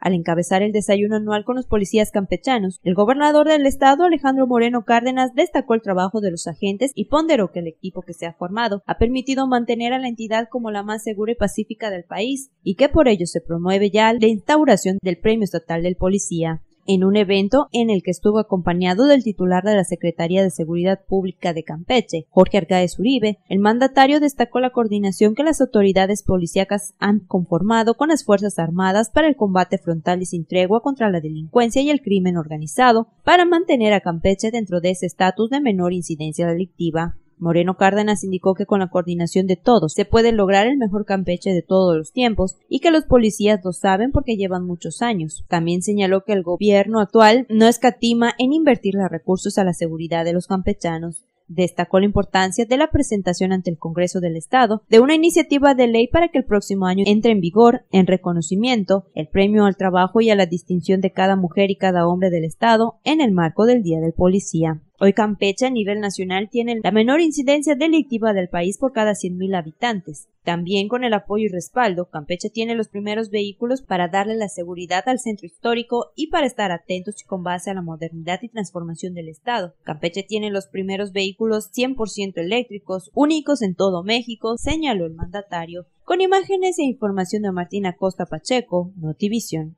Al encabezar el desayuno anual con los policías campechanos, el gobernador del estado, Alejandro Moreno Cárdenas, destacó el trabajo de los agentes y ponderó que el equipo que se ha formado ha permitido mantener a la entidad como la más segura y pacífica del país y que por ello se promueve ya la instauración del Premio Estatal del Policía en un evento en el que estuvo acompañado del titular de la Secretaría de Seguridad Pública de Campeche, Jorge Argaez Uribe. El mandatario destacó la coordinación que las autoridades policíacas han conformado con las Fuerzas Armadas para el combate frontal y sin tregua contra la delincuencia y el crimen organizado, para mantener a Campeche dentro de ese estatus de menor incidencia delictiva. Moreno Cárdenas indicó que con la coordinación de todos se puede lograr el mejor Campeche de todos los tiempos y que los policías lo saben porque llevan muchos años. También señaló que el gobierno actual no escatima en invertir los recursos a la seguridad de los campechanos. Destacó la importancia de la presentación ante el Congreso del Estado de una iniciativa de ley para que el próximo año entre en vigor, en reconocimiento, el premio al trabajo y a la distinción de cada mujer y cada hombre del Estado en el marco del Día del Policía. Hoy Campeche a nivel nacional tiene la menor incidencia delictiva del país por cada 100.000 habitantes. También con el apoyo y respaldo, Campeche tiene los primeros vehículos para darle la seguridad al centro histórico y para estar atentos y con base a la modernidad y transformación del Estado. Campeche tiene los primeros vehículos 100% eléctricos, únicos en todo México, señaló el mandatario. Con imágenes e información de Martina Costa Pacheco, Notivision.